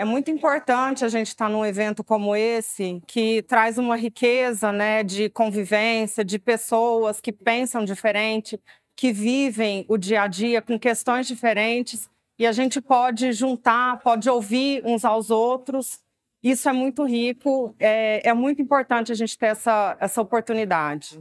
É muito importante a gente estar tá num evento como esse, que traz uma riqueza né, de convivência, de pessoas que pensam diferente, que vivem o dia a dia com questões diferentes, e a gente pode juntar, pode ouvir uns aos outros. Isso é muito rico, é, é muito importante a gente ter essa, essa oportunidade.